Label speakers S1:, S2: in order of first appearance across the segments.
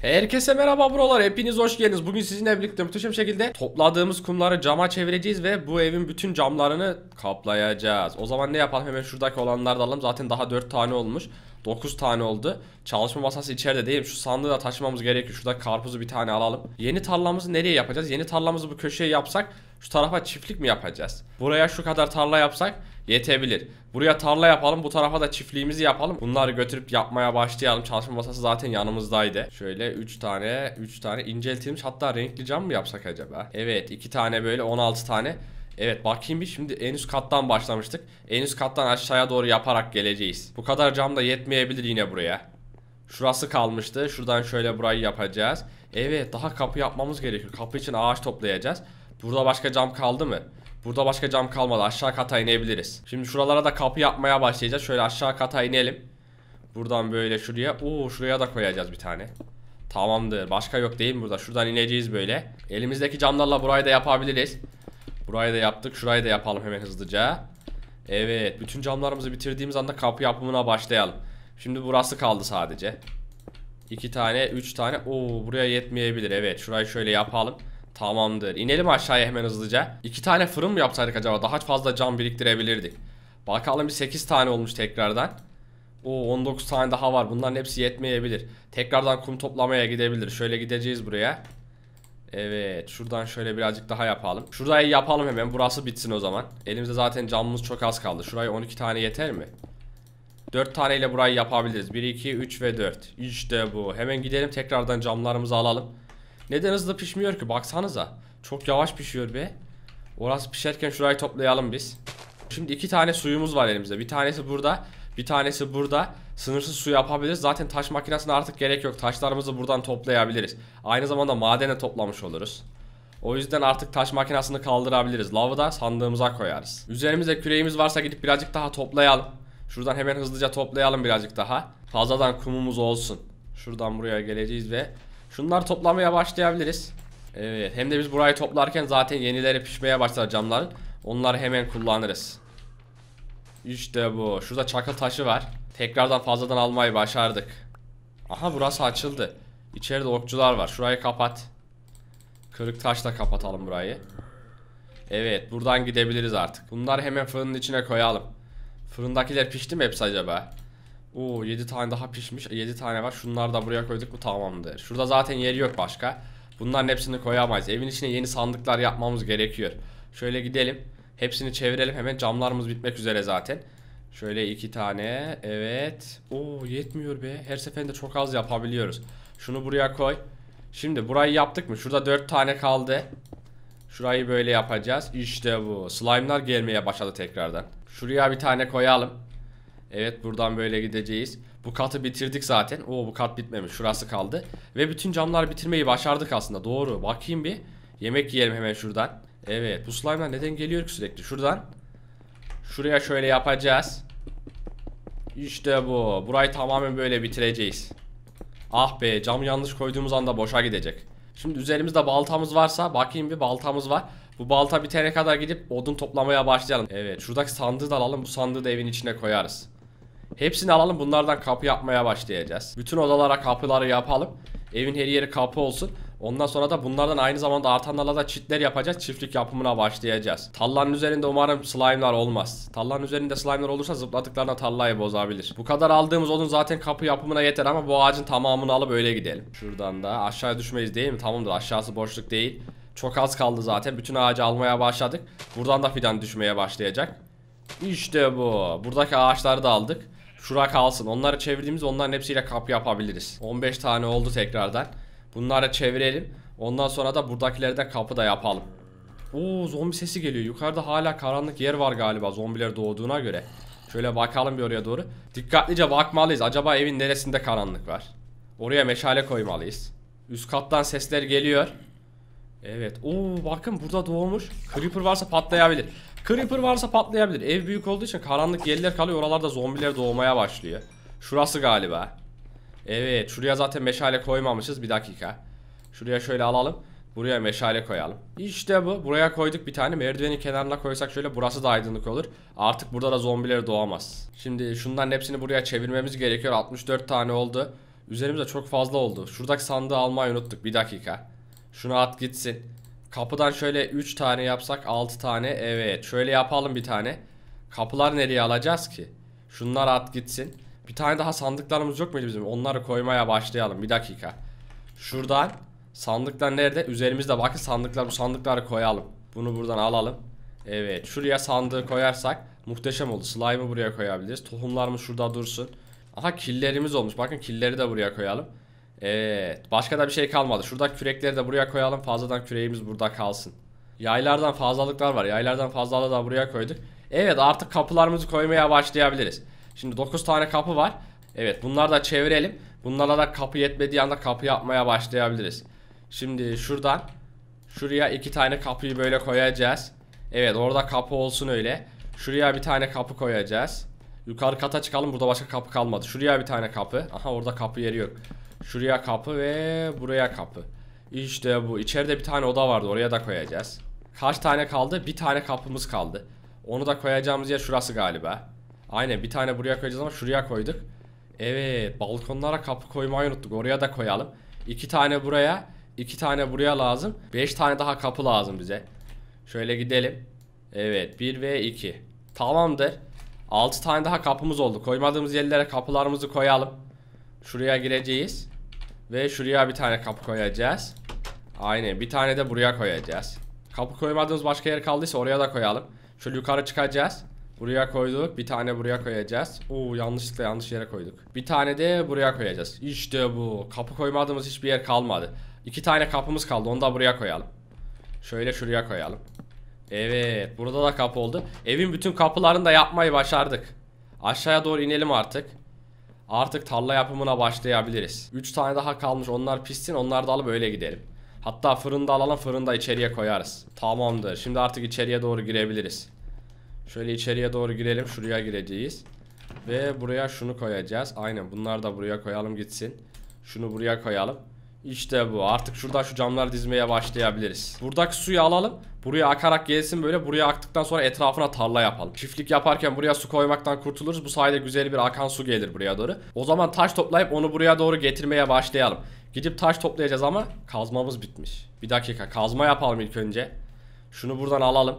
S1: Herkese merhaba buralar hepiniz hoş geldiniz bugün sizinle birlikte muhteşem şekilde topladığımız kumları cama çevireceğiz ve bu evin bütün camlarını kaplayacağız O zaman ne yapalım hemen şuradaki olanları da alalım zaten daha 4 tane olmuş 9 tane oldu. Çalışma masası içeride değil. Şu sandığı da taşımamız gerekiyor. Şurada karpuzu bir tane alalım. Yeni tarlamızı nereye yapacağız? Yeni tarlamızı bu köşeye yapsak şu tarafa çiftlik mi yapacağız? Buraya şu kadar tarla yapsak yetebilir. Buraya tarla yapalım. Bu tarafa da çiftliğimizi yapalım. Bunları götürüp yapmaya başlayalım. Çalışma masası zaten yanımızdaydı. Şöyle 3 tane 3 tane inceltilmiş hatta renkli cam mı yapsak acaba? Evet 2 tane böyle 16 tane Evet bakayım bir şimdi en üst kattan başlamıştık. En üst kattan aşağıya doğru yaparak geleceğiz. Bu kadar cam da yetmeyebilir yine buraya. Şurası kalmıştı. Şuradan şöyle burayı yapacağız. Evet daha kapı yapmamız gerekiyor. Kapı için ağaç toplayacağız. Burada başka cam kaldı mı? Burada başka cam kalmadı. Aşağı kata inebiliriz. Şimdi şuralara da kapı yapmaya başlayacağız. Şöyle aşağı kata inelim. Buradan böyle şuraya. Oo şuraya da koyacağız bir tane. Tamamdır. Başka yok değil mi burada? Şuradan ineceğiz böyle. Elimizdeki camlarla burayı da yapabiliriz. Burayı da yaptık. Şurayı da yapalım hemen hızlıca. Evet. Bütün camlarımızı bitirdiğimiz anda kapı yapımına başlayalım. Şimdi burası kaldı sadece. İki tane, üç tane. Oo buraya yetmeyebilir. Evet. Şurayı şöyle yapalım. Tamamdır. İnelim aşağıya hemen hızlıca. İki tane fırın mı yapsaydık acaba? Daha fazla cam biriktirebilirdik. Bakalım bir sekiz tane olmuş tekrardan. O 19 tane daha var. Bunların hepsi yetmeyebilir. Tekrardan kum toplamaya gidebilir. Şöyle gideceğiz buraya. Evet şuradan şöyle birazcık daha yapalım. Şurayı yapalım hemen burası bitsin o zaman. Elimizde zaten camımız çok az kaldı. Şuraya 12 tane yeter mi? 4 taneyle burayı yapabiliriz. 1, 2, 3 ve 4. İşte bu. Hemen gidelim tekrardan camlarımızı alalım. Neden hızlı pişmiyor ki? Baksanıza. Çok yavaş pişiyor be. Orası pişerken şurayı toplayalım biz. Şimdi iki tane suyumuz var elimizde. Bir tanesi burada. Bir tanesi burada. Sınırsız su yapabiliriz. Zaten taş makinesine artık gerek yok. Taşlarımızı buradan toplayabiliriz. Aynı zamanda madene toplamış oluruz. O yüzden artık taş makinesini kaldırabiliriz. Lavı da sandığımıza koyarız. Üzerimizde küreğimiz varsa gidip birazcık daha toplayalım. Şuradan hemen hızlıca toplayalım birazcık daha. Fazladan kumumuz olsun. Şuradan buraya geleceğiz ve şunları toplamaya başlayabiliriz. Evet hem de biz burayı toplarken zaten yenileri pişmeye başlar camların. Onları hemen kullanırız. İşte bu. Şurada çakıl taşı var. Tekrardan fazladan almayı başardık. Aha burası açıldı. İçeride okçular var. Şurayı kapat. Kırık taşla kapatalım burayı. Evet buradan gidebiliriz artık. Bunları hemen fırının içine koyalım. Fırındakiler pişti mi hepsi acaba? Oo 7 tane daha pişmiş. 7 e, tane var. Şunları da buraya koyduk bu tamamdır. Şurada zaten yeri yok başka. Bunların hepsini koyamayız. Evin içine yeni sandıklar yapmamız gerekiyor. Şöyle gidelim. Hepsini çevirelim hemen. Camlarımız bitmek üzere zaten. Şöyle iki tane. Evet. Oo yetmiyor be. Her seferinde çok az yapabiliyoruz. Şunu buraya koy. Şimdi burayı yaptık mı? Şurada dört tane kaldı. Şurayı böyle yapacağız. İşte bu. Slime'lar gelmeye başladı tekrardan. Şuraya bir tane koyalım. Evet buradan böyle gideceğiz. Bu katı bitirdik zaten. Oo bu kat bitmemiş. Şurası kaldı. Ve bütün camlar bitirmeyi başardık aslında. Doğru. Bakayım bir. Yemek yiyelim hemen şuradan. Evet bu slime'lar neden geliyor ki sürekli? Şuradan. Şuraya şöyle yapacağız. İşte bu. Burayı tamamen böyle bitireceğiz. Ah be cam yanlış koyduğumuz anda boşa gidecek. Şimdi üzerimizde baltamız varsa bakayım bir baltamız var. Bu balta bitene kadar gidip odun toplamaya başlayalım. Evet şuradaki sandığı da alalım. Bu sandığı da evin içine koyarız. Hepsini alalım bunlardan kapı yapmaya başlayacağız. Bütün odalara kapıları yapalım. Evin her yeri kapı olsun. Ondan sonra da bunlardan aynı zamanda artanlarla da çitler yapacağız. Çiftlik yapımına başlayacağız. Tallanın üzerinde umarım slime'lar olmaz. Tallanın üzerinde slime'lar olursa zıpladıklarına tallayı bozabilir. Bu kadar aldığımız odun zaten kapı yapımına yeter ama bu ağacın tamamını alıp öyle gidelim. Şuradan da aşağıya düşmeyiz değil mi? Tamamdır aşağısı boşluk değil. Çok az kaldı zaten. Bütün ağacı almaya başladık. Buradan da fidan düşmeye başlayacak. İşte bu. Buradaki ağaçları da aldık. Şura kalsın. Onları çevirdiğimiz onların hepsiyle kapı yapabiliriz. 15 tane oldu tekrardan. Bunları çevirelim. Ondan sonra da buradakilerde kapı da yapalım. Oo zombi sesi geliyor. Yukarıda hala karanlık yer var galiba zombiler doğduğuna göre. Şöyle bakalım bir oraya doğru. Dikkatlice bakmalıyız. Acaba evin neresinde karanlık var? Oraya meşale koymalıyız. Üst kattan sesler geliyor. Evet. Oo bakın burada doğmuş. Creeper varsa patlayabilir. Creeper varsa patlayabilir. Ev büyük olduğu için karanlık yerler kalıyor. Oralarda zombiler doğmaya başlıyor. Şurası galiba. Evet şuraya zaten meşale koymamışız bir dakika. Şuraya şöyle alalım. Buraya meşale koyalım. İşte bu. Buraya koyduk bir tane. Merdiveni kenarına koysak şöyle burası da aydınlık olur. Artık burada da zombiler doğamaz. Şimdi şunların hepsini buraya çevirmemiz gerekiyor. 64 tane oldu. Üzerimizde çok fazla oldu. Şuradaki sandığı almayı unuttuk. Bir dakika. Şunu at gitsin. Kapıdan şöyle 3 tane yapsak 6 tane. Evet. Şöyle yapalım bir tane. Kapılar nereye alacağız ki? Şunlar at gitsin. Bir tane daha sandıklarımız yok muydu bizim? Onları koymaya başlayalım. Bir dakika. Şuradan sandıklar nerede? Üzerimizde bakın sandıklar bu sandıkları koyalım. Bunu buradan alalım. Evet şuraya sandığı koyarsak muhteşem oldu. Slime'ı buraya koyabiliriz. Tohumlarımız şurada dursun. Aha killerimiz olmuş. Bakın killeri de buraya koyalım. Evet. Başka da bir şey kalmadı. Şuradaki kürekleri de buraya koyalım. Fazladan küreğimiz burada kalsın. Yaylardan fazlalıklar var. Yaylardan fazlalığı da buraya koyduk. Evet artık kapılarımızı koymaya başlayabiliriz. Şimdi 9 tane kapı var. Evet bunları da çevirelim. Bunlara da kapı yetmediği anda kapı yapmaya başlayabiliriz. Şimdi şuradan şuraya iki tane kapıyı böyle koyacağız. Evet orada kapı olsun öyle. Şuraya bir tane kapı koyacağız. Yukarı kata çıkalım burada başka kapı kalmadı. Şuraya bir tane kapı. Aha orada kapı yeri yok. Şuraya kapı ve buraya kapı. İşte bu. İçeride bir tane oda vardı oraya da koyacağız. Kaç tane kaldı? Bir tane kapımız kaldı. Onu da koyacağımız yer şurası galiba. Aynen bir tane buraya koyacağız ama şuraya koyduk. Evet balkonlara kapı koymayı unuttuk. Oraya da koyalım. İki tane buraya. iki tane buraya lazım. Beş tane daha kapı lazım bize. Şöyle gidelim. Evet bir ve iki. Tamamdır. Altı tane daha kapımız oldu. Koymadığımız yerlere kapılarımızı koyalım. Şuraya gireceğiz. Ve şuraya bir tane kapı koyacağız. Aynen bir tane de buraya koyacağız. Kapı koymadığımız başka yer kaldıysa oraya da koyalım. Şöyle yukarı çıkacağız. Buraya koyduk. Bir tane buraya koyacağız. Oo yanlışlıkla yanlış yere koyduk. Bir tane de buraya koyacağız. İşte bu. Kapı koymadığımız hiçbir yer kalmadı. İki tane kapımız kaldı. Onu da buraya koyalım. Şöyle şuraya koyalım. Evet. Burada da kapı oldu. Evin bütün kapılarını da yapmayı başardık. Aşağıya doğru inelim artık. Artık tarla yapımına başlayabiliriz. Üç tane daha kalmış. Onlar pissin. Onları da alıp öyle gidelim. Hatta fırında alalım. Fırında içeriye koyarız. Tamamdır. Şimdi artık içeriye doğru girebiliriz. Şöyle içeriye doğru girelim. Şuraya gireceğiz. Ve buraya şunu koyacağız. Aynen bunlar da buraya koyalım gitsin. Şunu buraya koyalım. İşte bu. Artık şurada şu camlar dizmeye başlayabiliriz. Buradaki suyu alalım. Buraya akarak gelsin böyle. Buraya aktıktan sonra etrafına tarla yapalım. Çiftlik yaparken buraya su koymaktan kurtuluruz. Bu sayede güzel bir akan su gelir buraya doğru. O zaman taş toplayıp onu buraya doğru getirmeye başlayalım. Gidip taş toplayacağız ama kazmamız bitmiş. Bir dakika kazma yapalım ilk önce. Şunu buradan alalım.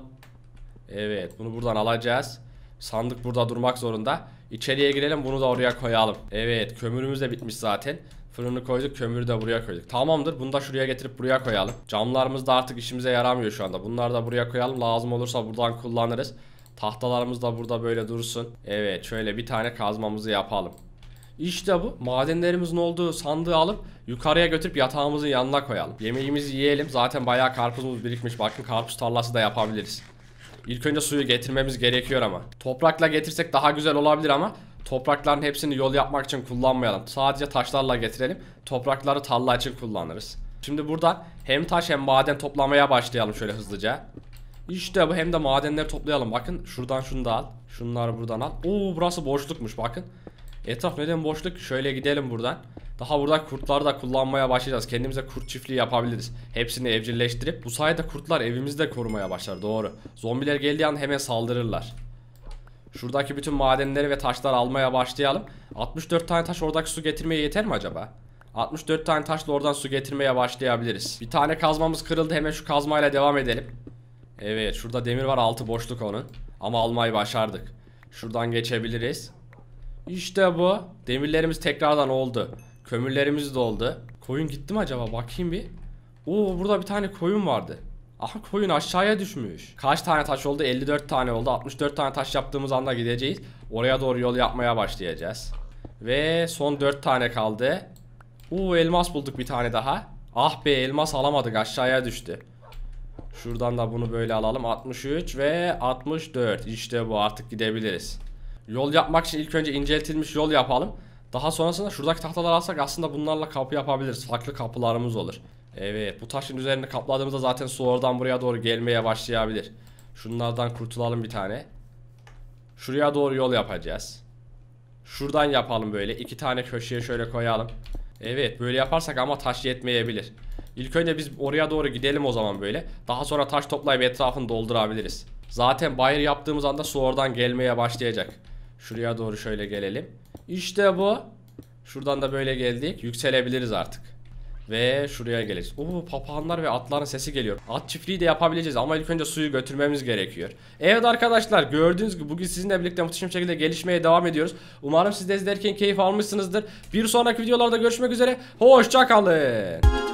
S1: Evet bunu buradan alacağız. Sandık burada durmak zorunda. İçeriye girelim bunu da oraya koyalım. Evet kömürümüz de bitmiş zaten. Fırını koyduk kömürü de buraya koyduk. Tamamdır bunu da şuraya getirip buraya koyalım. Camlarımız da artık işimize yaramıyor şu anda. Bunları da buraya koyalım lazım olursa buradan kullanırız. Tahtalarımız da burada böyle dursun. Evet şöyle bir tane kazmamızı yapalım. İşte bu. Madenlerimizin olduğu sandığı alıp yukarıya götürüp yatağımızın yanına koyalım. Yemeğimizi yiyelim. Zaten bayağı karpuzumuz birikmiş. Bakın karpuz tarlası da yapabiliriz. İlk önce suyu getirmemiz gerekiyor ama. Toprakla getirsek daha güzel olabilir ama toprakların hepsini yol yapmak için kullanmayalım. Sadece taşlarla getirelim. Toprakları tarla için kullanırız. Şimdi burada hem taş hem maden toplamaya başlayalım şöyle hızlıca. İşte bu hem de madenleri toplayalım. Bakın şuradan şunu da al. Şunları buradan al. Oo burası boşlukmuş bakın. Etraf neden boşluk? Şöyle gidelim buradan. Daha burada kurtlar da kullanmaya başlayacağız. Kendimize kurt çiftliği yapabiliriz. Hepsini evcilleştirip bu sayede kurtlar evimizi de korumaya başlar doğru. Zombiler geldiği an hemen saldırırlar. Şuradaki bütün madenleri ve taşlar almaya başlayalım. 64 tane taş oradaki su getirmeye yeter mi acaba? 64 tane taşla oradan su getirmeye başlayabiliriz. Bir tane kazmamız kırıldı. Hemen şu kazmayla devam edelim. Evet şurada demir var altı boşluk onun. Ama almayı başardık. Şuradan geçebiliriz. İşte bu. Demirlerimiz tekrardan oldu. Kömürlerimiz doldu. Koyun gitti mi acaba? Bakayım bir. Oo burada bir tane koyun vardı. Aha koyun aşağıya düşmüş. Kaç tane taş oldu? 54 tane oldu. 64 tane taş yaptığımız anda gideceğiz. Oraya doğru yol yapmaya başlayacağız. Ve son 4 tane kaldı. Uuu elmas bulduk bir tane daha. Ah be elmas alamadık aşağıya düştü. Şuradan da bunu böyle alalım. 63 ve 64. İşte bu artık gidebiliriz. Yol yapmak için ilk önce inceltilmiş yol yapalım. Daha sonrasında şuradaki tahtalar alsak aslında bunlarla kapı yapabiliriz. Farklı kapılarımız olur. Evet bu taşın üzerine kapladığımızda zaten su oradan buraya doğru gelmeye başlayabilir. Şunlardan kurtulalım bir tane. Şuraya doğru yol yapacağız. Şuradan yapalım böyle. İki tane köşeye şöyle koyalım. Evet böyle yaparsak ama taş yetmeyebilir. İlk önce biz oraya doğru gidelim o zaman böyle. Daha sonra taş toplayıp etrafını doldurabiliriz. Zaten bayır yaptığımız anda su oradan gelmeye başlayacak. Şuraya doğru şöyle gelelim. İşte bu. Şuradan da böyle geldik. Yükselebiliriz artık. Ve şuraya geleceğiz. Oo papağanlar ve atların sesi geliyor. At çiftliği de yapabileceğiz ama ilk önce suyu götürmemiz gerekiyor. Evet arkadaşlar gördüğünüz gibi bugün sizinle birlikte muhteşem şekilde gelişmeye devam ediyoruz. Umarım siz de izlerken keyif almışsınızdır. Bir sonraki videolarda görüşmek üzere. Hoşçakalın.